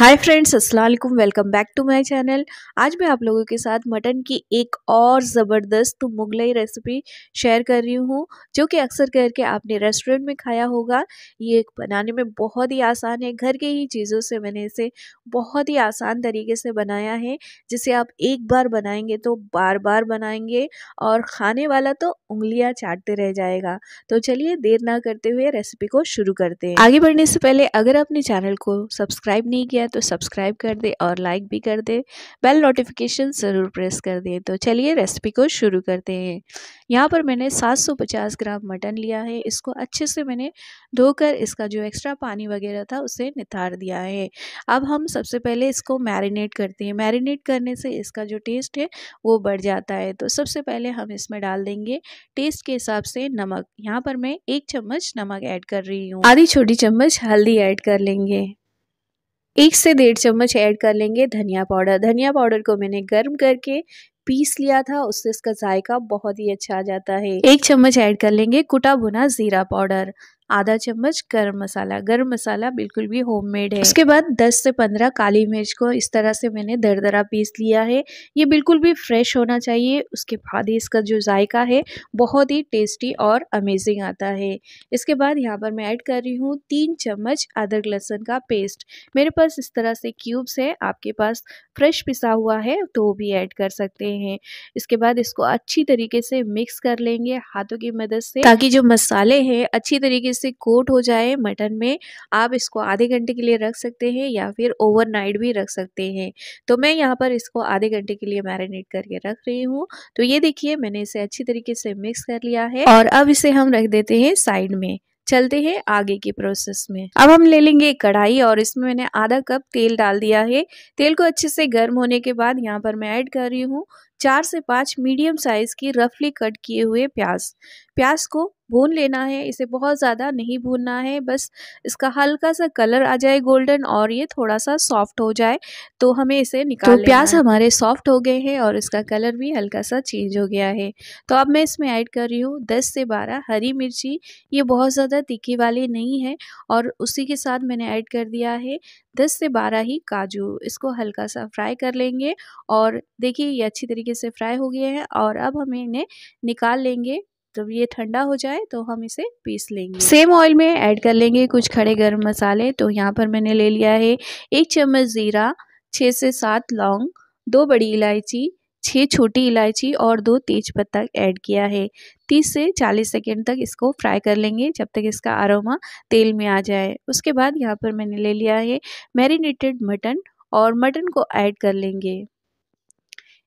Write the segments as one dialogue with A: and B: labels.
A: हाय friends अस्सलाम welcome back to my channel आज मैं आप लोगों के साथ मटन की एक और ज़बरदस्त मुगलई रेसिपी शेयर कर रही हूँ जो कि अक्सर करके आपने रेस्टोरेंट में खाया होगा ये बनाने में बहुत ही आसान है घर के ही चीज़ों से मैंने इसे बहुत ही आसान तरीके से बनाया है जिसे आप एक बार बनाएंगे तो बार बार बनाएंगे और खाने वाला तो उंगलियाँ चाटते रह जाएगा तो चलिए देर ना करते हुए रेसिपी को शुरू करते हैं आगे बढ़ने से पहले अगर आपने चैनल को सब्सक्राइब नहीं किया तो सब्सक्राइब कर दे और लाइक भी कर दे बेल नोटिफिकेशन ज़रूर प्रेस कर दें तो चलिए रेसिपी को शुरू करते हैं यहाँ पर मैंने 750 ग्राम मटन लिया है इसको अच्छे से मैंने धोकर इसका जो एक्स्ट्रा पानी वगैरह था उसे निथार दिया है अब हम सबसे पहले इसको मैरिनेट करते हैं मैरिनेट करने से इसका जो टेस्ट है वो बढ़ जाता है तो सबसे पहले हम इसमें डाल देंगे टेस्ट के हिसाब से नमक यहाँ पर मैं एक चम्मच नमक ऐड कर रही हूँ आधी छोटी चम्मच हल्दी ऐड कर लेंगे एक से डेढ़ चम्मच ऐड कर लेंगे धनिया पाउडर धनिया पाउडर को मैंने गर्म करके पीस लिया था उससे इसका जायका बहुत ही अच्छा आ जाता है एक चम्मच ऐड कर लेंगे कुटा भुना ज़ीरा पाउडर आधा चम्मच गर्म मसाला गर्म मसाला बिल्कुल भी होममेड है उसके बाद 10 से 15 काली मिर्च को इस तरह से मैंने दरदरा पीस लिया है ये बिल्कुल भी फ्रेश होना चाहिए उसके बाद ही इसका जो जायका है बहुत ही टेस्टी और अमेजिंग आता है इसके बाद यहाँ पर मैं ऐड कर रही हूँ तीन चम्मच अदरक लहसुन का पेस्ट मेरे पास इस तरह से क्यूब्स है आपके पास फ्रेश पिसा हुआ है तो भी ऐड कर सकते हैं इसके बाद इसको अच्छी तरीके से मिक्स कर लेंगे हाथों की मदद से ताकि जो मसाले हैं अच्छी तरीके से कोट हो जाए मटन में आप इसको आधे घंटे के लिए रख सकते हैं या फिर ओवरनाइट भी रख सकते हैं तो मैं यहाँ पर इसको आधे घंटे के लिए मैरिनेट करके रख रही हूँ तो ये देखिए मैंने इसे अच्छी तरीके से मिक्स कर लिया है और अब इसे हम रख देते हैं साइड में चलते हैं आगे के प्रोसेस में अब हम ले लेंगे एक कढ़ाई और इसमें मैंने आधा कप तेल डाल दिया है तेल को अच्छे से गर्म होने के बाद यहाँ पर मैं ऐड कर रही हूँ चार से पाँच मीडियम साइज़ की रफली कट किए हुए प्याज प्याज को भून लेना है इसे बहुत ज़्यादा नहीं भूनना है बस इसका हल्का सा कलर आ जाए गोल्डन और ये थोड़ा सा सॉफ्ट हो जाए तो हमें इसे तो निकाल तो प्याज हमारे सॉफ्ट हो गए हैं और इसका कलर भी हल्का सा चेंज हो गया है तो अब मैं इसमें ऐड कर रही हूँ दस से बारह हरी मिर्ची ये बहुत ज़्यादा तीखी वाली नहीं है और उसी के साथ मैंने ऐड कर दिया है दस से बारह ही काजू इसको हल्का सा फ्राई कर लेंगे और देखिए ये अच्छी तरीके से फ्राई हो गए हैं और अब हम इन्हें निकाल लेंगे जब ये ठंडा हो जाए तो हम इसे पीस लेंगे सेम ऑयल में ऐड कर लेंगे कुछ खड़े गर्म मसाले तो यहाँ पर मैंने ले लिया है एक चम्मच ज़ीरा छः से सात लौंग दो बड़ी इलायची छः छोटी इलायची और दो तेज पत्ता ऐड किया है तीस से चालीस सेकेंड तक इसको फ्राई कर लेंगे जब तक इसका आरोमा तेल में आ जाए उसके बाद यहाँ पर मैंने ले लिया है मैरिनेटेड मटन और मटन को ऐड कर लेंगे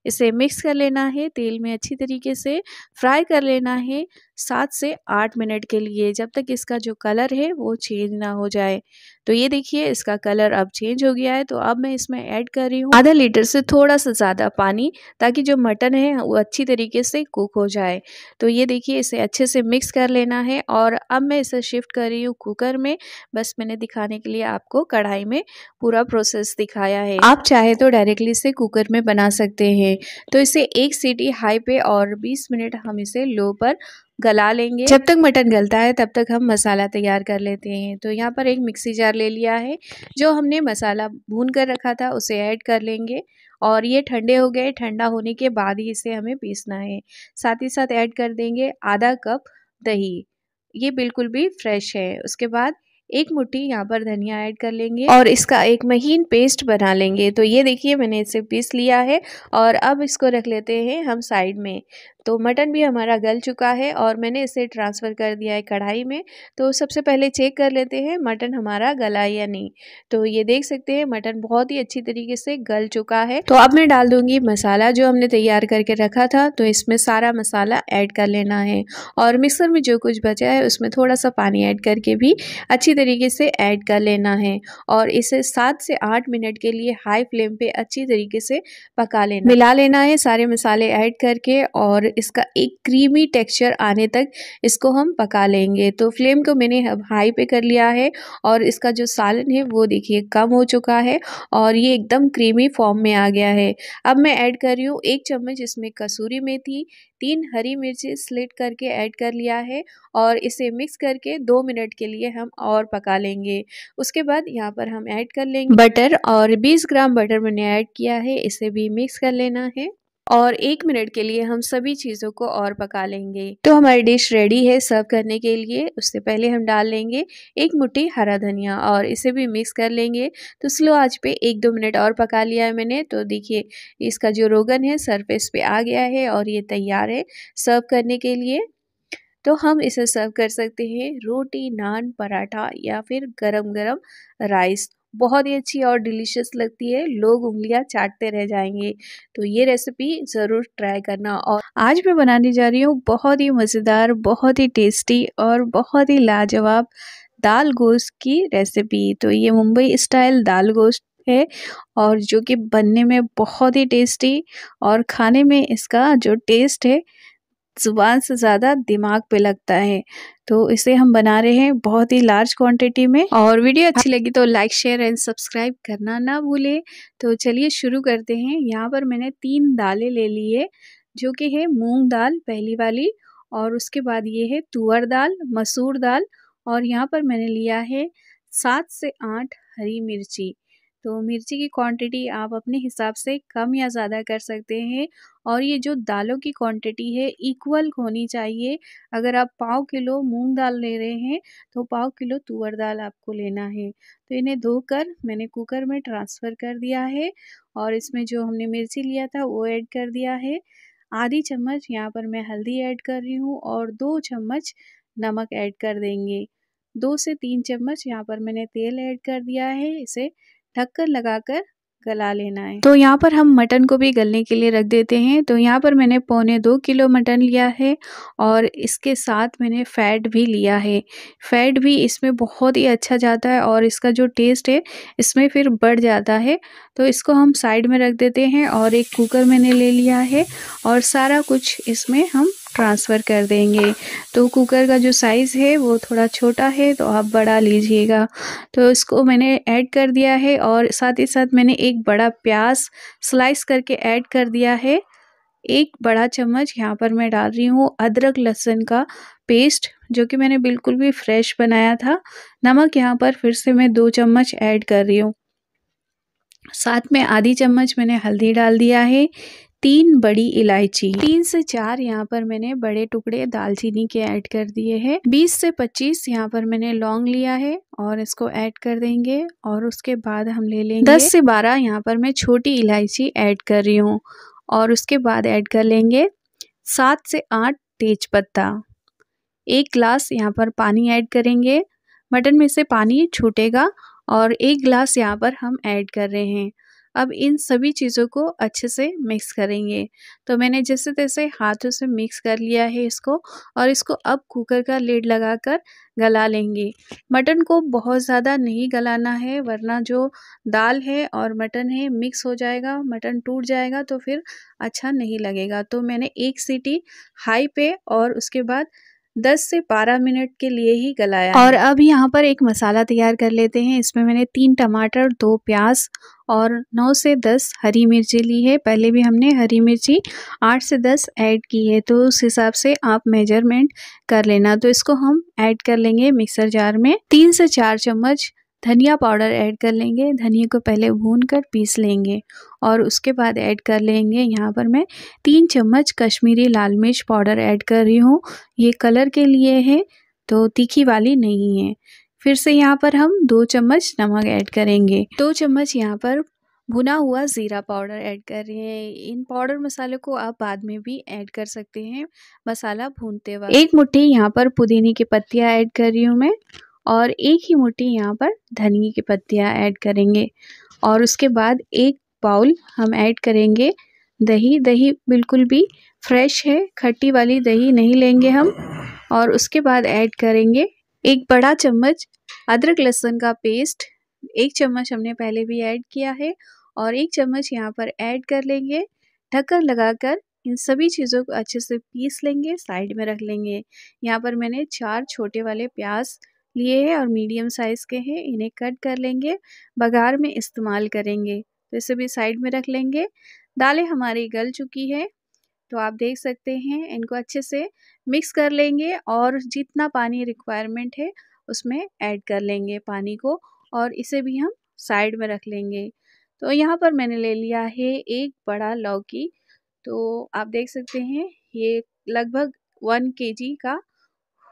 A: इसे मिक्स कर लेना है तेल में अच्छी तरीके से फ्राई कर लेना है सात से आठ मिनट के लिए जब तक इसका जो कलर है वो चेंज ना हो जाए तो ये देखिए इसका कलर अब चेंज हो गया है तो अब मैं इसमें ऐड कर रही हूँ आधा लीटर से थोड़ा सा ज़्यादा पानी ताकि जो मटन है वो अच्छी तरीके से कुक हो जाए तो ये देखिए इसे अच्छे से मिक्स कर लेना है और अब मैं इसे शिफ्ट कर रही हूँ कुकर में बस मैंने दिखाने के लिए आपको कढ़ाई में पूरा प्रोसेस दिखाया है आप चाहे तो डायरेक्टली इसे कुकर में बना सकते हैं तो इसे एक सीटी हाई पे और बीस मिनट हम इसे लो पर गला लेंगे जब तक मटन गलता है तब तक हम मसाला तैयार कर लेते हैं तो यहाँ पर एक मिक्सी जार ले लिया है जो हमने मसाला भून कर रखा था उसे ऐड कर लेंगे और ये ठंडे हो गए ठंडा होने के बाद ही इसे हमें पीसना है साथ ही साथ ऐड कर देंगे आधा कप दही ये बिल्कुल भी फ्रेश है उसके बाद एक मुट्ठी यहाँ पर धनिया ऐड कर लेंगे और इसका एक महीन पेस्ट बना लेंगे तो ये देखिए मैंने इसे पीस लिया है और अब इसको रख लेते हैं हम साइड में तो मटन भी हमारा गल चुका है और मैंने इसे ट्रांसफ़र कर दिया है कढ़ाई में तो सबसे पहले चेक कर लेते हैं मटन हमारा गला या नहीं तो ये देख सकते हैं मटन बहुत ही अच्छी तरीके से गल चुका है तो अब मैं डाल दूंगी मसाला जो हमने तैयार करके रखा था तो इसमें सारा मसाला ऐड कर लेना है और मिक्सर में जो कुछ बचा है उसमें थोड़ा सा पानी ऐड करके भी अच्छी तरीके से ऐड कर लेना है और इसे सात से आठ मिनट के लिए हाई फ्लेम पे अच्छी तरीके से पका लेना मिला लेना है सारे मसाले ऐड करके और इसका एक क्रीमी टेक्सचर आने तक इसको हम पका लेंगे तो फ्लेम को मैंने अब हाई पे कर लिया है और इसका जो सालन है वो देखिए कम हो चुका है और ये एकदम क्रीमी फॉर्म में आ गया है अब मैं ऐड कर रही हूँ एक चम्मच इसमें कसूरी मेथी तीन हरी मिर्ची स्लिट करके ऐड कर लिया है और इसे मिक्स करके दो मिनट के लिए हम और पका लेंगे उसके बाद यहाँ पर हम ऐड कर लेंगे बटर और 20 ग्राम बटर मैंने ऐड किया है इसे भी मिक्स कर लेना है और एक मिनट के लिए हम सभी चीज़ों को और पका लेंगे तो हमारी डिश रेडी है सर्व करने के लिए उससे पहले हम डाल लेंगे एक मुट्ठी हरा धनिया और इसे भी मिक्स कर लेंगे तो स्लो आज पे एक दो मिनट और पका लिया है मैंने तो देखिए इसका जो रोगन है सरफेस पे आ गया है और ये तैयार है सर्व करने के लिए तो हम इसे सर्व कर सकते हैं रोटी नान पराठा या फिर गरम गरम राइस बहुत ही अच्छी और डिलीशियस लगती है लोग उंगलियां चाटते रह जाएंगे तो ये रेसिपी ज़रूर ट्राई करना और आज मैं बनाने जा रही हूँ बहुत ही मज़ेदार बहुत ही टेस्टी और बहुत ही लाजवाब दाल गोश्त की रेसिपी तो ये मुंबई स्टाइल दाल गोश्त है और जो कि बनने में बहुत ही टेस्टी और खाने में इसका जो टेस्ट है ज़ुबान से ज़्यादा दिमाग पे लगता है तो इसे हम बना रहे हैं बहुत ही लार्ज क्वांटिटी में और वीडियो अच्छी हाँ। लगी तो लाइक शेयर एंड सब्सक्राइब करना ना भूलें तो चलिए शुरू करते हैं यहाँ पर मैंने तीन दालें ले ली है जो कि है मूंग दाल पहली वाली और उसके बाद ये है तुअर दाल मसूर दाल और यहाँ पर मैंने लिया है सात से आठ हरी मिर्ची तो मिर्ची की क्वांटिटी आप अपने हिसाब से कम या ज़्यादा कर सकते हैं और ये जो दालों की क्वांटिटी है इक्वल होनी चाहिए अगर आप पाव किलो मूंग दाल ले रहे हैं तो पाव किलो तुअर दाल आपको लेना है तो इन्हें धोकर मैंने कुकर में ट्रांसफ़र कर दिया है और इसमें जो हमने मिर्ची लिया था वो ऐड कर दिया है आधी चम्मच यहाँ पर मैं हल्दी ऐड कर रही हूँ और दो चम्मच नमक ऐड कर देंगे दो से तीन चम्मच यहाँ पर मैंने तेल ऐड कर दिया है इसे ढककर लगाकर गला लेना है तो यहाँ पर हम मटन को भी गलने के लिए रख देते हैं तो यहाँ पर मैंने पौने दो किलो मटन लिया है और इसके साथ मैंने फ़ैट भी लिया है फ़ैट भी इसमें बहुत ही अच्छा जाता है और इसका जो टेस्ट है इसमें फिर बढ़ जाता है तो इसको हम साइड में रख देते हैं और एक कुकर मैंने ले लिया है और सारा कुछ इसमें हम ट्रांसफ़र कर देंगे तो कुकर का जो साइज़ है वो थोड़ा छोटा है तो आप बड़ा लीजिएगा तो इसको मैंने ऐड कर दिया है और साथ ही साथ मैंने एक बड़ा प्याज स्लाइस करके ऐड कर दिया है एक बड़ा चम्मच यहाँ पर मैं डाल रही हूँ अदरक लहसुन का पेस्ट जो कि मैंने बिल्कुल भी फ्रेश बनाया था नमक यहाँ पर फिर से मैं दो चम्मच ऐड कर रही हूँ साथ में आधी चम्मच मैंने हल्दी डाल दिया है तीन बड़ी इलायची तीन से चार यहाँ पर मैंने बड़े टुकड़े दालचीनी के ऐड कर दिए हैं बीस से पच्चीस यहाँ पर मैंने लौंग लिया है और इसको ऐड कर देंगे और उसके बाद हम ले लेंगे दस से बारह यहाँ पर मैं छोटी इलायची ऐड कर रही हूँ और उसके बाद ऐड कर लेंगे सात से आठ तेज पत्ता एक ग्लास यहाँ पर पानी ऐड करेंगे मटन में से पानी छूटेगा और एक गिलास यहाँ पर हम ऐड कर रहे हैं अब इन सभी चीज़ों को अच्छे से मिक्स करेंगे तो मैंने जैसे तैसे हाथों से मिक्स कर लिया है इसको और इसको अब कुकर का लेड लगाकर गला लेंगे मटन को बहुत ज़्यादा नहीं गलाना है वरना जो दाल है और मटन है मिक्स हो जाएगा मटन टूट जाएगा तो फिर अच्छा नहीं लगेगा तो मैंने एक सीटी हाई पे और उसके बाद 10 से 12 मिनट के लिए ही गलाया और अब यहाँ पर एक मसाला तैयार कर लेते हैं इसमें मैंने तीन टमाटर दो प्याज और 9 से 10 हरी मिर्ची ली है पहले भी हमने हरी मिर्ची 8 से 10 ऐड की है तो उस हिसाब से आप मेजरमेंट कर लेना तो इसको हम ऐड कर लेंगे मिक्सर जार में तीन से चार चम्मच धनिया पाउडर ऐड कर लेंगे धनिया को पहले भून कर पीस लेंगे और उसके बाद ऐड कर लेंगे यहाँ पर मैं तीन चम्मच कश्मीरी लाल मिर्च पाउडर ऐड कर रही हूँ ये कलर के लिए है तो तीखी वाली नहीं है फिर से यहाँ पर हम दो चम्मच नमक ऐड करेंगे दो चम्मच यहाँ पर भुना हुआ ज़ीरा पाउडर ऐड कर रहे हैं इन पाउडर मसाले को आप बाद में भी ऐड कर सकते हैं मसाला भूनते वक्त एक मुट्ठी यहाँ पर पुदीने की पत्तियाँ ऐड कर रही हूँ मैं और एक ही मुट्ठी यहाँ पर धनिए की पत्तियाँ ऐड करेंगे और उसके बाद एक बाउल हम ऐड करेंगे दही दही बिल्कुल भी फ्रेश है खट्टी वाली दही नहीं लेंगे हम और उसके बाद ऐड करेंगे एक बड़ा चम्मच अदरक लहसुन का पेस्ट एक चम्मच हमने पहले भी ऐड किया है और एक चम्मच यहाँ पर ऐड कर लेंगे ढक्कन लगाकर इन सभी चीज़ों को अच्छे से पीस लेंगे साइड में रख लेंगे यहाँ पर मैंने चार छोटे वाले प्याज लिए हैं और मीडियम साइज़ के हैं इन्हें कट कर लेंगे बघार में इस्तेमाल करेंगे तो इसे भी साइड में रख लेंगे दालें हमारी गल चुकी है तो आप देख सकते हैं इनको अच्छे से मिक्स कर लेंगे और जितना पानी रिक्वायरमेंट है उसमें ऐड कर लेंगे पानी को और इसे भी हम साइड में रख लेंगे तो यहाँ पर मैंने ले लिया है एक बड़ा लौकी तो आप देख सकते हैं ये लगभग वन के जी का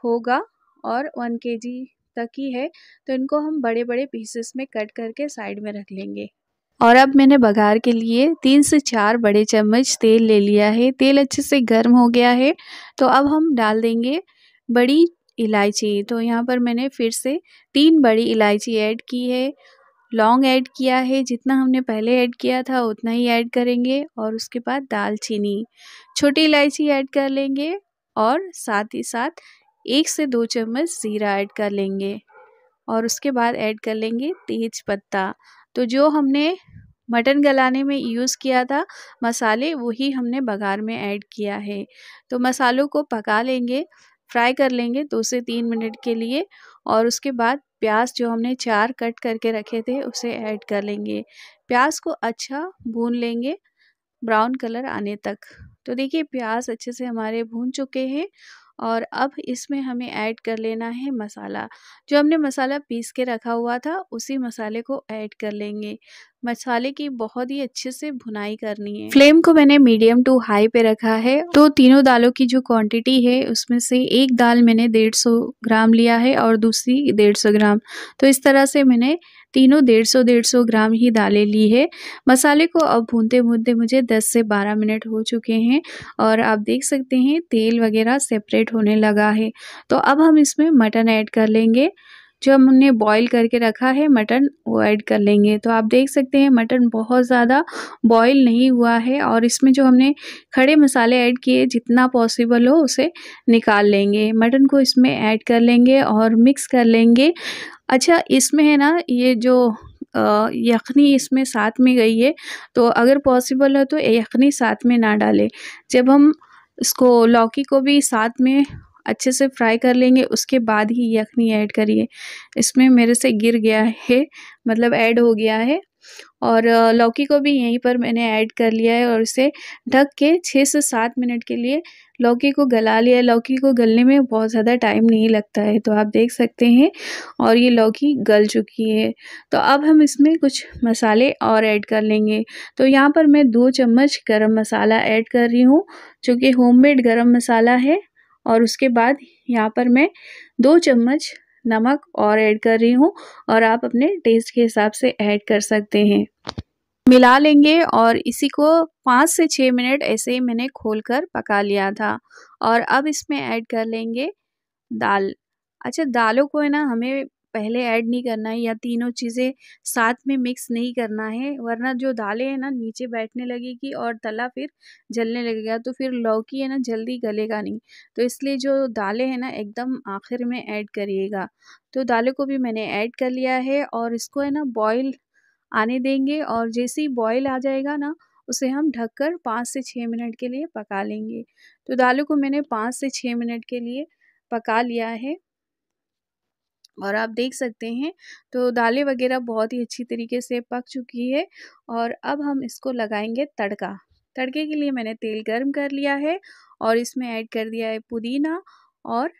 A: होगा और वन के तक ही है तो इनको हम बड़े बड़े पीसेस में कट करके साइड में रख लेंगे और अब मैंने बघार के लिए तीन से चार बड़े चम्मच तेल ले लिया है तेल अच्छे से गर्म हो गया है तो अब हम डाल देंगे बड़ी इलायची तो यहाँ पर मैंने फिर से तीन बड़ी इलायची ऐड की है लौंग ऐड किया है जितना हमने पहले ऐड किया था उतना ही ऐड करेंगे और उसके बाद दालचीनी छोटी इलायची ऐड कर लेंगे और साथ ही साथ एक से दो चम्मच ज़ीरा ऐड कर लेंगे और उसके बाद ऐड कर लेंगे तेज पत्ता तो जो हमने मटन गलाने में यूज़ किया था मसाले वही हमने बघार में ऐड किया है तो मसालों को पका लेंगे फ्राई कर लेंगे दो से तीन मिनट के लिए और उसके बाद प्याज जो हमने चार कट करके रखे थे उसे ऐड कर लेंगे प्याज को अच्छा भून लेंगे ब्राउन कलर आने तक तो देखिए प्याज अच्छे से हमारे भून चुके हैं और अब इसमें हमें ऐड कर लेना है मसाला जो हमने मसाला पीस के रखा हुआ था उसी मसाले को ऐड कर लेंगे मसाले की बहुत ही अच्छे से भुनाई करनी है फ्लेम को मैंने मीडियम टू हाई पे रखा है तो तीनों दालों की जो क्वांटिटी है उसमें से एक दाल मैंने 150 ग्राम लिया है और दूसरी 150 ग्राम तो इस तरह से मैंने तीनों डेढ़ सौ डेढ़ सौ ग्राम ही दालें ली है मसाले को अब भूनते भूनते मुझे दस से बारह मिनट हो चुके हैं और आप देख सकते हैं तेल वगैरह सेपरेट होने लगा है तो अब हम इसमें मटन ऐड कर लेंगे जो हमने बॉईल करके रखा है मटन वो ऐड कर लेंगे तो आप देख सकते हैं मटन बहुत ज़्यादा बॉईल नहीं हुआ है और इसमें जो हमने खड़े मसाले ऐड किए जितना पॉसिबल हो उसे निकाल लेंगे मटन को इसमें ऐड कर लेंगे और मिक्स कर लेंगे अच्छा इसमें है ना ये जो यखनी इसमें साथ में गई है तो अगर पॉसिबल हो तो यखनी साथ में ना डालें जब हम इसको लौकी को भी साथ में अच्छे से फ्राई कर लेंगे उसके बाद ही यखनी ऐड करिए इसमें मेरे से गिर गया है मतलब ऐड हो गया है और लौकी को भी यहीं पर मैंने ऐड कर लिया है और इसे ढक के छः से सात मिनट के लिए लौकी को गला लिया लौकी को गलने में बहुत ज़्यादा टाइम नहीं लगता है तो आप देख सकते हैं और ये लौकी गल चुकी है तो अब हम इसमें कुछ मसाले और ऐड कर लेंगे तो यहाँ पर मैं दो चम्मच गरम मसाला ऐड कर रही हूँ जो कि होममेड गरम मसाला है और उसके बाद यहाँ पर मैं दो चम्मच नमक और ऐड कर रही हूँ और आप अपने टेस्ट के हिसाब से ऐड कर सकते हैं मिला लेंगे और इसी को पाँच से छः मिनट ऐसे ही मैंने खोल कर पका लिया था और अब इसमें ऐड कर लेंगे दाल अच्छा दालों को है ना हमें पहले ऐड नहीं करना है या तीनों चीज़ें साथ में मिक्स नहीं करना है वरना जो दालें हैं ना नीचे बैठने लगेगी और तला फिर जलने लगेगा तो फिर लौकी है ना जल्दी गलेगा नहीं तो इसलिए जो दालें हैं ना एकदम आखिर में ऐड करिएगा तो दालों को भी मैंने ऐड कर लिया है और इसको है ना बॉईल आने देंगे और जैसे ही बॉयल आ जाएगा ना उसे हम ढककर पाँच से छः मिनट के लिए पका लेंगे तो दालों को मैंने पाँच से छः मिनट के लिए पका लिया है और आप देख सकते हैं तो दालें वगैरह बहुत ही अच्छी तरीके से पक चुकी है और अब हम इसको लगाएंगे तड़का तड़के के लिए मैंने तेल गर्म कर लिया है और इसमें ऐड कर दिया है पुदीना और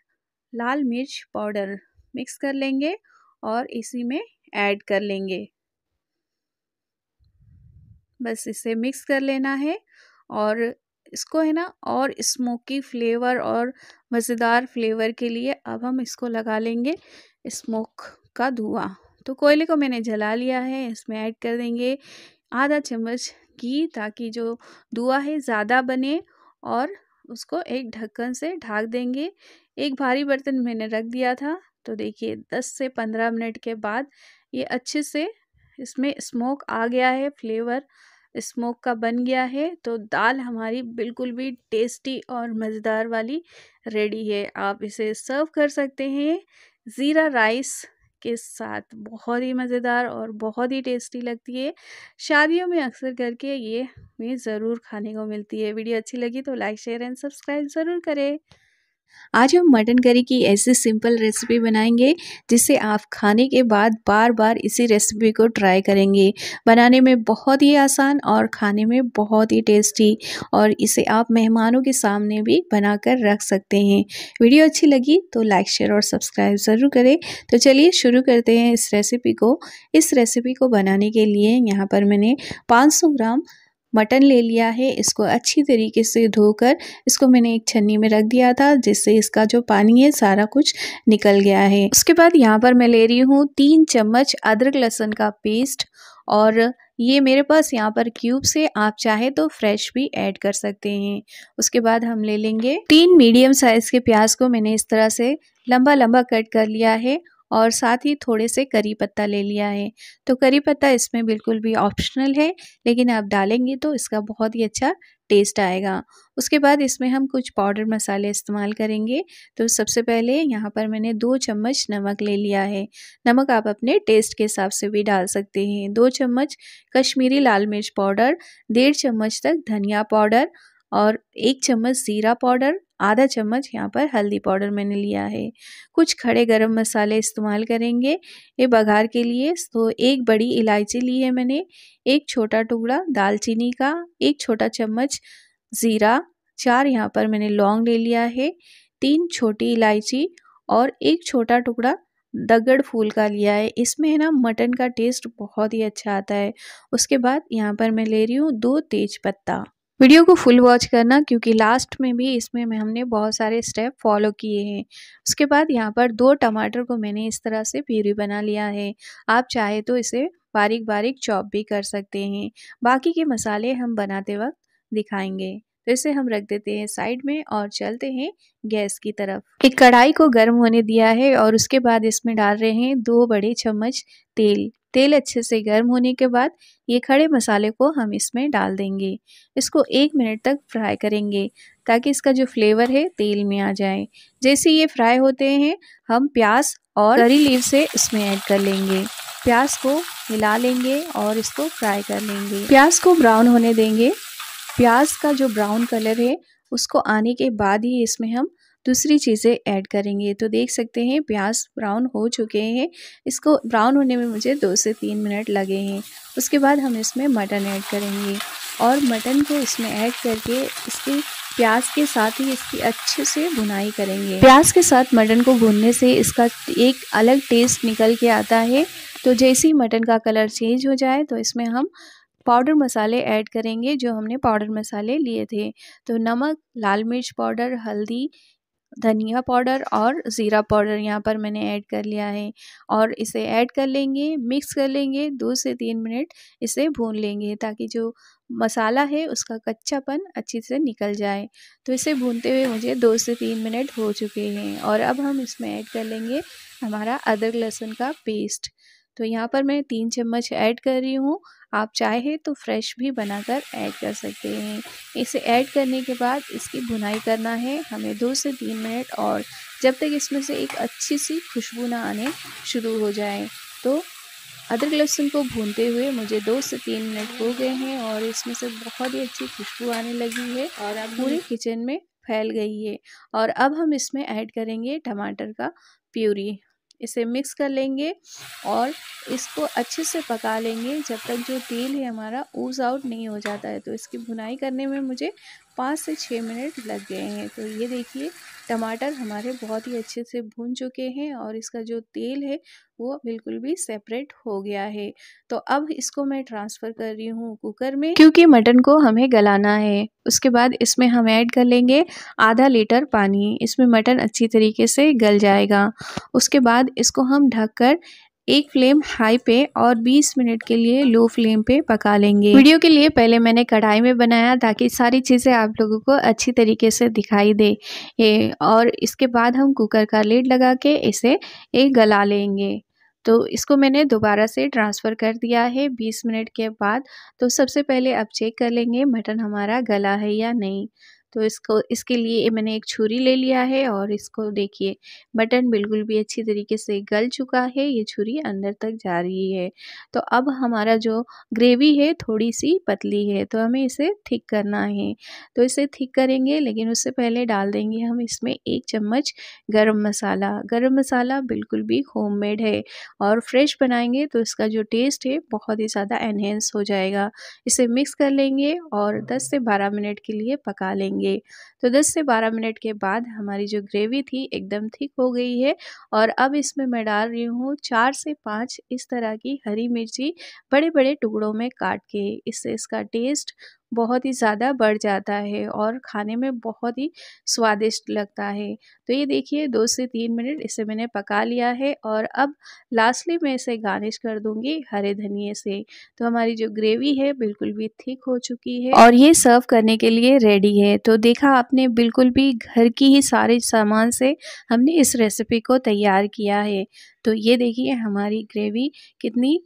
A: लाल मिर्च पाउडर मिक्स कर लेंगे और इसी में ऐड कर लेंगे बस इसे मिक्स कर लेना है और इसको है ना और स्मोकी फ्लेवर और मज़ेदार फ्लेवर के लिए अब हम इसको लगा लेंगे स्मोक का धुआं तो कोयले को मैंने जला लिया है इसमें ऐड कर देंगे आधा चम्मच घी ताकि जो धुआं है ज़्यादा बने और उसको एक ढक्कन से ढाक देंगे एक भारी बर्तन मैंने रख दिया था तो देखिए 10 से 15 मिनट के बाद ये अच्छे से इसमें स्मोक आ गया है फ्लेवर स्मोक का बन गया है तो दाल हमारी बिल्कुल भी टेस्टी और मज़ेदार वाली रेडी है आप इसे सर्व कर सकते हैं ज़ीरा राइस के साथ बहुत ही मज़ेदार और बहुत ही टेस्टी लगती है शादियों में अक्सर करके ये हमें ज़रूर खाने को मिलती है वीडियो अच्छी लगी तो लाइक शेयर एंड सब्सक्राइब ज़रूर करें आज हम मटन करी की ऐसी सिंपल रेसिपी बनाएंगे जिसे आप खाने के बाद बार बार इसी रेसिपी को ट्राई करेंगे बनाने में बहुत ही आसान और खाने में बहुत ही टेस्टी और इसे आप मेहमानों के सामने भी बनाकर रख सकते हैं वीडियो अच्छी लगी तो लाइक शेयर और सब्सक्राइब ज़रूर करें तो चलिए शुरू करते हैं इस रेसिपी को इस रेसिपी को बनाने के लिए यहाँ पर मैंने पाँच ग्राम मटन ले लिया है इसको अच्छी तरीके से धोकर इसको मैंने एक छन्नी में रख दिया था जिससे इसका जो पानी है सारा कुछ निकल गया है उसके बाद यहाँ पर मैं ले रही हूँ तीन चम्मच अदरक लहसुन का पेस्ट और ये मेरे पास यहाँ पर क्यूब से आप चाहे तो फ्रेश भी ऐड कर सकते हैं उसके बाद हम ले लेंगे तीन मीडियम साइज़ के प्याज को मैंने इस तरह से लंबा लंबा कट कर लिया है और साथ ही थोड़े से करी पत्ता ले लिया है तो करी पत्ता इसमें बिल्कुल भी ऑप्शनल है लेकिन आप डालेंगे तो इसका बहुत ही अच्छा टेस्ट आएगा उसके बाद इसमें हम कुछ पाउडर मसाले इस्तेमाल करेंगे तो सबसे पहले यहाँ पर मैंने दो चम्मच नमक ले लिया है नमक आप अपने टेस्ट के हिसाब से भी डाल सकते हैं दो चम्मच कश्मीरी लाल मिर्च पाउडर डेढ़ चम्मच तक धनिया पाउडर और एक चम्मच ज़ीरा पाउडर आधा चम्मच यहाँ पर हल्दी पाउडर मैंने लिया है कुछ खड़े गरम मसाले इस्तेमाल करेंगे ये बघार के लिए तो एक बड़ी इलायची ली है मैंने एक छोटा टुकड़ा दालचीनी का एक छोटा चम्मच ज़ीरा चार यहाँ पर मैंने लौंग ले लिया है तीन छोटी इलायची और एक छोटा टुकड़ा दगड़ फूल का लिया है इसमें है ना मटन का टेस्ट बहुत ही अच्छा आता है उसके बाद यहाँ पर मैं ले रही हूँ दो तेज पत्ता वीडियो को फुल वॉच करना क्योंकि लास्ट में भी इसमें में हमने बहुत सारे स्टेप फॉलो किए हैं उसके बाद यहाँ पर दो टमाटर को मैंने इस तरह से प्यूरी बना लिया है आप चाहे तो इसे बारीक बारीक चॉप भी कर सकते हैं बाकी के मसाले हम बनाते वक्त दिखाएंगे तो इसे हम रख देते हैं साइड में और चलते हैं गैस की तरफ एक कढ़ाई को गर्म होने दिया है और उसके बाद इसमें डाल रहे हैं दो बड़े चम्मच तेल तेल अच्छे से गर्म होने के बाद ये खड़े मसाले को हम इसमें डाल देंगे इसको एक मिनट तक फ्राई करेंगे ताकि इसका जो फ्लेवर है तेल में आ जाए जैसे ये फ्राई होते हैं हम प्याज और करी लीव से इसमें ऐड कर लेंगे प्याज को मिला लेंगे और इसको फ्राई कर लेंगे प्याज को ब्राउन होने देंगे प्याज का जो ब्राउन कलर है उसको आने के बाद ही इसमें हम दूसरी चीज़ें ऐड करेंगे तो देख सकते हैं प्याज ब्राउन हो चुके हैं इसको ब्राउन होने में मुझे दो से तीन मिनट लगे हैं उसके बाद हम इसमें मटन ऐड करेंगे और मटन को इसमें ऐड करके इसके प्याज के साथ ही इसकी अच्छे से भुनाई करेंगे प्याज के साथ मटन को भूनने से इसका एक अलग टेस्ट निकल के आता है तो जैसे ही मटन का कलर चेंज हो जाए तो इसमें हम पाउडर मसाले ऐड करेंगे जो हमने पाउडर मसाले लिए थे तो नमक लाल मिर्च पाउडर हल्दी धनिया पाउडर और ज़ीरा पाउडर यहाँ पर मैंने ऐड कर लिया है और इसे ऐड कर लेंगे मिक्स कर लेंगे दो से तीन मिनट इसे भून लेंगे ताकि जो मसाला है उसका कच्चापन अच्छे से निकल जाए तो इसे भूनते हुए मुझे दो से तीन मिनट हो चुके हैं और अब हम इसमें ऐड कर लेंगे हमारा अदरक लहसुन का पेस्ट तो यहाँ पर मैं तीन चम्मच ऐड कर रही हूँ आप चाहे तो फ्रेश भी बनाकर ऐड कर सकते हैं इसे ऐड करने के बाद इसकी भुनाई करना है हमें दो से तीन मिनट और जब तक इसमें से एक अच्छी सी खुशबू ना आने शुरू हो जाए तो अदरक लहसुन को भूनते हुए मुझे दो से तीन मिनट हो गए हैं और इसमें से बहुत ही अच्छी खुशबू आने लगी है और अब पूरे किचन में फैल गई है और अब हम इसमें ऐड करेंगे टमाटर का प्यूरी इसे मिक्स कर लेंगे और इसको अच्छे से पका लेंगे जब तक जो तेल है हमारा ऊज आउट नहीं हो जाता है तो इसकी भुनाई करने में मुझे पाँच से छः मिनट लग गए हैं तो ये देखिए टमाटर हमारे बहुत ही अच्छे से भून चुके हैं और इसका जो तेल है वो बिल्कुल भी सेपरेट हो गया है तो अब इसको मैं ट्रांसफ़र कर रही हूँ कुकर में क्योंकि मटन को हमें गलाना है उसके बाद इसमें हम ऐड कर लेंगे आधा लीटर पानी इसमें मटन अच्छी तरीके से गल जाएगा उसके बाद इसको हम ढककर एक फ्लेम हाई पे और 20 मिनट के लिए लो फ्लेम पे पका लेंगे वीडियो के लिए पहले मैंने कढ़ाई में बनाया ताकि सारी चीज़ें आप लोगों को अच्छी तरीके से दिखाई दे ये और इसके बाद हम कुकर का लेड लगा के इसे एक गला लेंगे तो इसको मैंने दोबारा से ट्रांसफ़र कर दिया है 20 मिनट के बाद तो सबसे पहले आप चेक कर लेंगे मटन हमारा गला है या नहीं तो इसको इसके लिए मैंने एक छुरी ले लिया है और इसको देखिए बटन बिल्कुल भी अच्छी तरीके से गल चुका है ये छुरी अंदर तक जा रही है तो अब हमारा जो ग्रेवी है थोड़ी सी पतली है तो हमें इसे थिक करना है तो इसे थिक करेंगे लेकिन उससे पहले डाल देंगे हम इसमें एक चम्मच गर्म मसाला गर्म मसाला बिल्कुल भी होम है और फ्रेश बनाएंगे तो इसका जो टेस्ट है बहुत ही ज़्यादा एनहेंस हो जाएगा इसे मिक्स कर लेंगे और दस से बारह मिनट के लिए पका लेंगे लेंगे तो 10 से 12 मिनट के बाद हमारी जो ग्रेवी थी एकदम थिक हो गई है और अब इसमें मैं डाल रही हूँ चार से पाँच इस तरह की हरी मिर्ची बड़े बड़े टुकड़ों में काट के इससे इसका टेस्ट बहुत ही ज़्यादा बढ़ जाता है और खाने में बहुत ही स्वादिष्ट लगता है तो ये देखिए दो से तीन मिनट इसे मैंने पका लिया है और अब लास्टली मैं इसे गार्निश कर दूंगी हरे धनिए से तो हमारी जो ग्रेवी है बिल्कुल भी थिक हो चुकी है और ये सर्व करने के लिए रेडी है तो देखा आपने बिल्कुल भी घर की ही सारे सामान से हमने इस रेसिपी को तैयार किया है तो ये देखिए हमारी ग्रेवी कितनी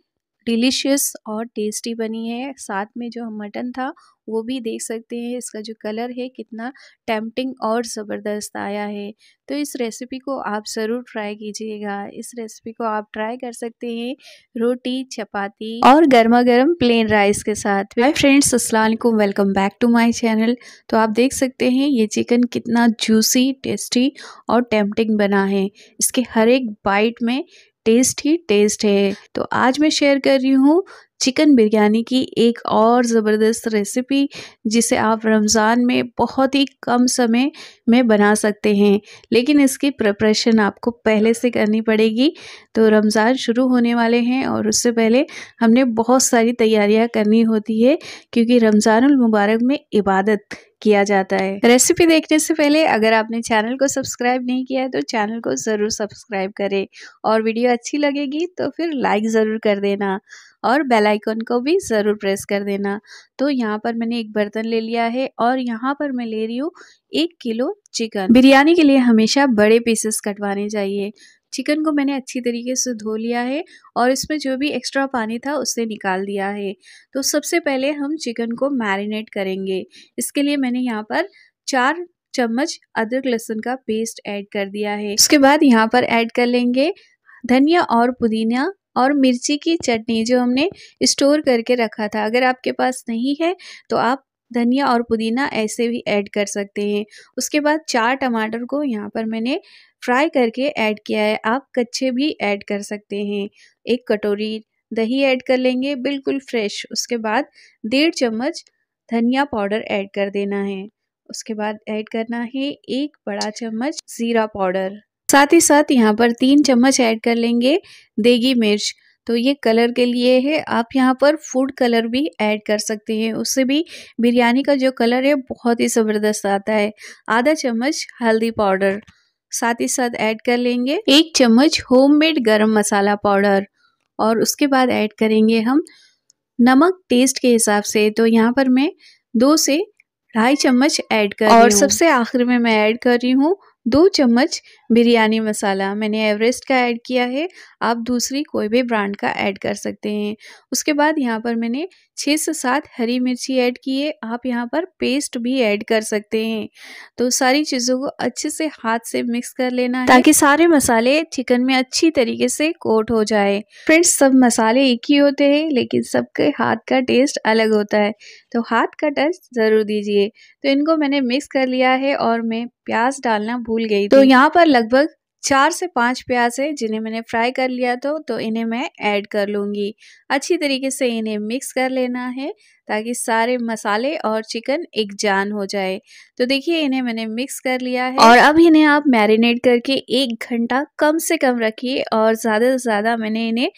A: डिलीशियस और टेस्टी बनी है साथ में जो मटन था वो भी देख सकते हैं इसका जो कलर है कितना टेम्पटिंग और ज़बरदस्त आया है तो इस रेसिपी को आप ज़रूर ट्राई कीजिएगा इस रेसिपी को आप ट्राई कर सकते हैं रोटी चपाती और गर्मा गर्म प्लेन राइस के साथ हाय फ्रेंड्स असलम welcome back to my channel तो आप देख सकते हैं ये चिकन कितना जूसी टेस्टी और टेम्पटिंग बना है इसके हर एक बाइट में टेस्ट ही टेस्ट है तो आज मैं शेयर कर रही हूँ चिकन बिरयानी की एक और ज़बरदस्त रेसिपी जिसे आप रमज़ान में बहुत ही कम समय में बना सकते हैं लेकिन इसकी प्रिपरेशन आपको पहले से करनी पड़ेगी तो रमज़ान शुरू होने वाले हैं और उससे पहले हमने बहुत सारी तैयारियां करनी होती है क्योंकि मुबारक में इबादत किया जाता है रेसिपी देखने से पहले अगर आपने चैनल को सब्सक्राइब नहीं किया है तो चैनल को ज़रूर सब्सक्राइब करें और वीडियो अच्छी लगेगी तो फिर लाइक ज़रूर कर देना और बेल आइकन को भी ज़रूर प्रेस कर देना तो यहाँ पर मैंने एक बर्तन ले लिया है और यहाँ पर मैं ले रही हूँ एक किलो चिकन बिरयानी के लिए हमेशा बड़े पीसेस कटवाने चाहिए चिकन को मैंने अच्छी तरीके से धो लिया है और इसमें जो भी एक्स्ट्रा पानी था उससे निकाल दिया है तो सबसे पहले हम चिकन को मैरिनेट करेंगे इसके लिए मैंने यहाँ पर चार चम्मच अदरक लहसुन का पेस्ट ऐड कर दिया है उसके बाद यहाँ पर ऐड कर लेंगे धनिया और पुदीना और मिर्ची की चटनी जो हमने स्टोर करके रखा था अगर आपके पास नहीं है तो आप धनिया और पुदीना ऐसे भी ऐड कर सकते हैं उसके बाद चार टमाटर को यहाँ पर मैंने फ्राई करके ऐड किया है आप कच्चे भी ऐड कर सकते हैं एक कटोरी दही ऐड कर लेंगे बिल्कुल फ्रेश उसके बाद डेढ़ चम्मच धनिया पाउडर ऐड कर देना है उसके बाद ऐड करना है एक बड़ा चम्मच ज़ीरा पाउडर साथ ही साथ यहाँ पर तीन चम्मच ऐड कर लेंगे देगी मिर्च तो ये कलर के लिए है आप यहाँ पर फूड कलर भी ऐड कर सकते हैं उससे भी बिरयानी का जो कलर है बहुत ही ज़बरदस्त आता है आधा चम्मच हल्दी पाउडर साथ ही साथ ऐड कर लेंगे एक चम्मच होममेड गरम मसाला पाउडर और उसके बाद ऐड करेंगे हम नमक टेस्ट के हिसाब से तो यहाँ पर मैं दो से ढाई चम्मच ऐड कर और सबसे आखिर में मैं ऐड कर रही हूँ दो चम्मच बिरयानी मसाला मैंने एवरेस्ट का ऐड किया है आप दूसरी कोई भी ब्रांड का ऐड कर सकते हैं उसके बाद यहाँ पर मैंने छः से सात हरी मिर्ची ऐड की है आप यहाँ पर पेस्ट भी ऐड कर सकते हैं तो सारी चीज़ों को अच्छे से हाथ से मिक्स कर लेना है ताकि सारे मसाले चिकन में अच्छी तरीके से कोट हो जाए फ्रेंड्स सब मसाले एक ही होते हैं लेकिन सबके हाथ का टेस्ट अलग होता है तो हाथ का टच ज़रूर दीजिए तो इनको मैंने मिक्स कर लिया है और मैं प्याज डालना भूल गई तो यहाँ पर लगभग चार से पाँच प्याज है जिन्हें मैंने फ्राई कर लिया तो तो इन्हें मैं ऐड कर लूँगी अच्छी तरीके से इन्हें मिक्स कर लेना है ताकि सारे मसाले और चिकन एक जान हो जाए तो देखिए इन्हें मैंने मिक्स कर लिया है और अब इन्हें आप मैरिनेट करके एक घंटा कम से कम रखिए और ज़्यादा से ज़्यादा मैंने इन्हें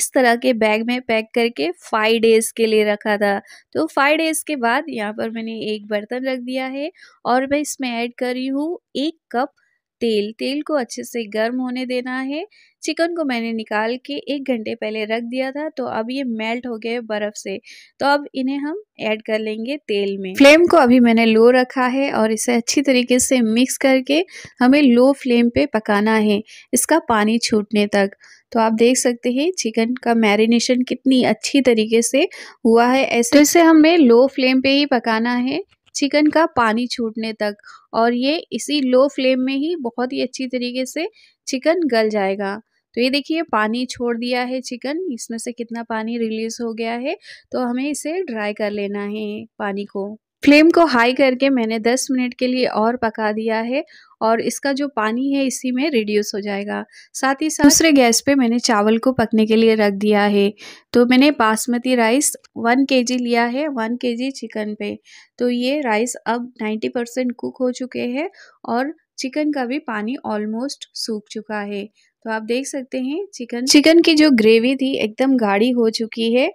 A: इस तरह के बैग में पैक करके फाइव डेज़ के लिए रखा था तो फाइव डेज़ के बाद यहाँ पर मैंने एक बर्तन रख दिया है और मैं इसमें ऐड कर रही हूँ एक कप तेल तेल को अच्छे से गर्म होने देना है चिकन को मैंने निकाल के एक घंटे पहले रख दिया था तो अब ये मेल्ट हो गए बर्फ़ से तो अब इन्हें हम ऐड कर लेंगे तेल में फ्लेम को अभी मैंने लो रखा है और इसे अच्छी तरीके से मिक्स करके हमें लो फ्लेम पे पकाना है इसका पानी छूटने तक तो आप देख सकते हैं चिकन का मैरिनेशन कितनी अच्छी तरीके से हुआ है ऐसे तो इसे हमें लो फ्लेम पे ही पकाना है चिकन का पानी छूटने तक और ये इसी लो फ्लेम में ही बहुत ही अच्छी तरीके से चिकन गल जाएगा तो ये देखिए पानी छोड़ दिया है चिकन इसमें से कितना पानी रिलीज़ हो गया है तो हमें इसे ड्राई कर लेना है पानी को फ्लेम को हाई करके मैंने 10 मिनट के लिए और पका दिया है और इसका जो पानी है इसी में रिड्यूस हो जाएगा साथ ही साथ दूसरे गैस पे मैंने चावल को पकने के लिए रख दिया है तो मैंने बासमती राइस वन के लिया है वन के चिकन पे तो ये राइस अब 90 परसेंट कुक हो चुके हैं और चिकन का भी पानी ऑलमोस्ट सूख चुका है तो आप देख सकते हैं चिकन चिकन की जो ग्रेवी थी एकदम गाढ़ी हो चुकी है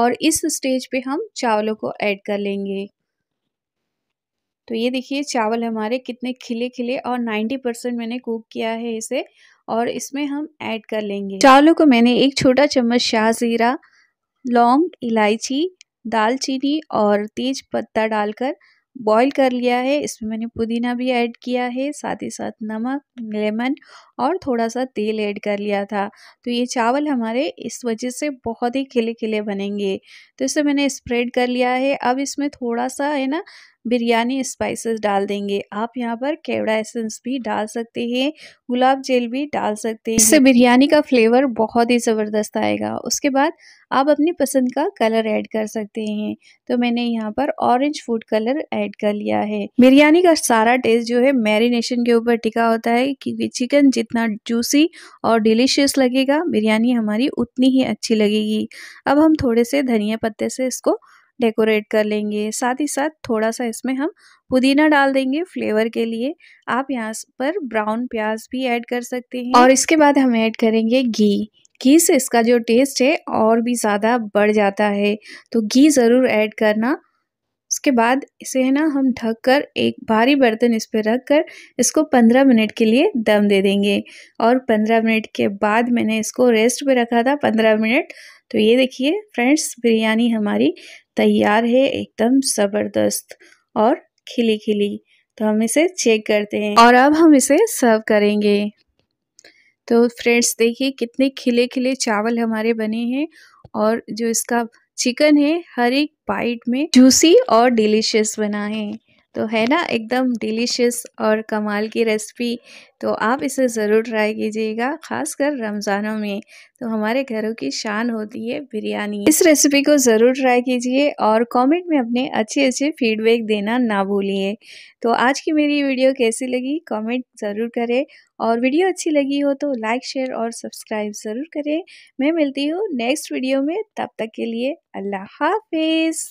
A: और इस स्टेज पर हम चावलों को ऐड कर लेंगे तो ये देखिए चावल हमारे कितने खिले खिले और 90 परसेंट मैंने कुक किया है इसे और इसमें हम ऐड कर लेंगे चावलों को मैंने एक छोटा चम्मच शाह ज़ीरा लौंग इलायची दालचीनी और तेज पत्ता डालकर बॉईल कर लिया है इसमें मैंने पुदीना भी ऐड किया है साथ ही साथ नमक लेमन और थोड़ा सा तेल ऐड कर लिया था तो ये चावल हमारे इस वजह से बहुत ही खिले खिले बनेंगे तो इसे मैंने स्प्रेड कर लिया है अब इसमें थोड़ा सा है ना बिरयानी स्पाइसेस डाल देंगे आप यहाँ पर केवड़ा एसेंस भी डाल सकते हैं गुलाब जेल भी डाल सकते हैं इससे बिरयानी का फ्लेवर बहुत ही ज़बरदस्त आएगा उसके बाद आप अपनी पसंद का कलर ऐड कर सकते हैं तो मैंने यहाँ पर ऑरेंज फूड कलर ऐड कर लिया है बिरयानी का सारा टेस्ट जो है मैरिनेशन के ऊपर टिका होता है क्योंकि चिकन जितना जूसी और डिलीशियस लगेगा बिरयानी हमारी उतनी ही अच्छी लगेगी अब हम थोड़े से धनिया पत्ते से इसको डेकोरेट कर लेंगे साथ ही साथ थोड़ा सा इसमें हम पुदीना डाल देंगे फ्लेवर के लिए आप यहाँ पर ब्राउन प्याज भी ऐड कर सकते हैं और इसके बाद हम ऐड करेंगे घी घी से इसका जो टेस्ट है और भी ज़्यादा बढ़ जाता है तो घी ज़रूर ऐड करना उसके बाद इसे है ना हम ढक कर एक भारी बर्तन इस पर रख कर इसको पंद्रह मिनट के लिए दम दे देंगे और पंद्रह मिनट के बाद मैंने इसको रेस्ट पे रखा था पंद्रह मिनट तो ये देखिए फ्रेंड्स बिरयानी हमारी तैयार है एकदम ज़बरदस्त और खिली खिली तो हम इसे चेक करते हैं और अब हम इसे सर्व करेंगे तो फ्रेंड्स देखिए कितने खिले खिले चावल हमारे बने हैं और जो इसका चिकन है हर एक बाइट में जूसी और डिलीशियस बना है तो है ना एकदम डिलीशियस और कमाल की रेसिपी तो आप इसे ज़रूर ट्राई कीजिएगा खासकर रमज़ानों में तो हमारे घरों की शान होती है बिरयानी इस रेसिपी को ज़रूर ट्राई कीजिए और कमेंट में अपने अच्छे अच्छे फीडबैक देना ना भूलिए तो आज की मेरी वीडियो कैसी लगी कमेंट ज़रूर करें और वीडियो अच्छी लगी हो तो लाइक शेयर और सब्सक्राइब ज़रूर करें मैं मिलती हूँ नेक्स्ट वीडियो में तब तक के लिए अल्लाह हाफिज़